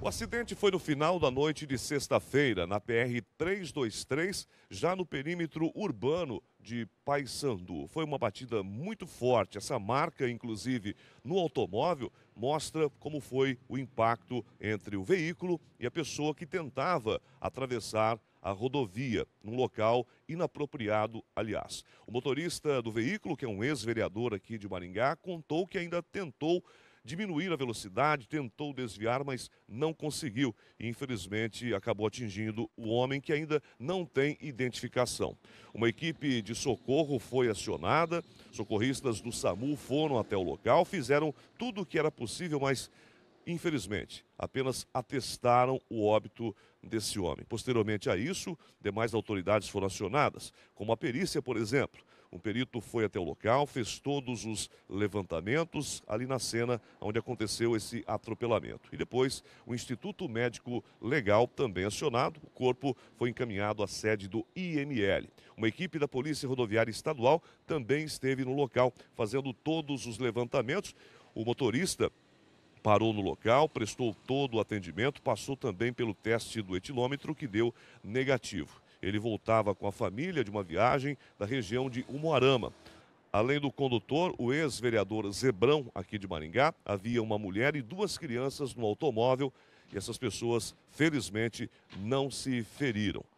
O acidente foi no final da noite de sexta-feira, na PR-323, já no perímetro urbano de Paysandu. Foi uma batida muito forte. Essa marca, inclusive, no automóvel, mostra como foi o impacto entre o veículo e a pessoa que tentava atravessar a rodovia, num local inapropriado, aliás. O motorista do veículo, que é um ex-vereador aqui de Maringá, contou que ainda tentou diminuir a velocidade, tentou desviar, mas não conseguiu. E, infelizmente, acabou atingindo o homem que ainda não tem identificação. Uma equipe de socorro foi acionada, socorristas do SAMU foram até o local, fizeram tudo o que era possível, mas infelizmente, apenas atestaram o óbito desse homem. Posteriormente a isso, demais autoridades foram acionadas, como a perícia, por exemplo. Um perito foi até o local, fez todos os levantamentos ali na cena onde aconteceu esse atropelamento. E depois, o Instituto Médico Legal também acionado, o corpo foi encaminhado à sede do IML. Uma equipe da Polícia Rodoviária Estadual também esteve no local fazendo todos os levantamentos. O motorista parou no local, prestou todo o atendimento, passou também pelo teste do etilômetro que deu negativo. Ele voltava com a família de uma viagem da região de Umuarama. Além do condutor, o ex-vereador Zebrão, aqui de Maringá, havia uma mulher e duas crianças no automóvel e essas pessoas, felizmente, não se feriram.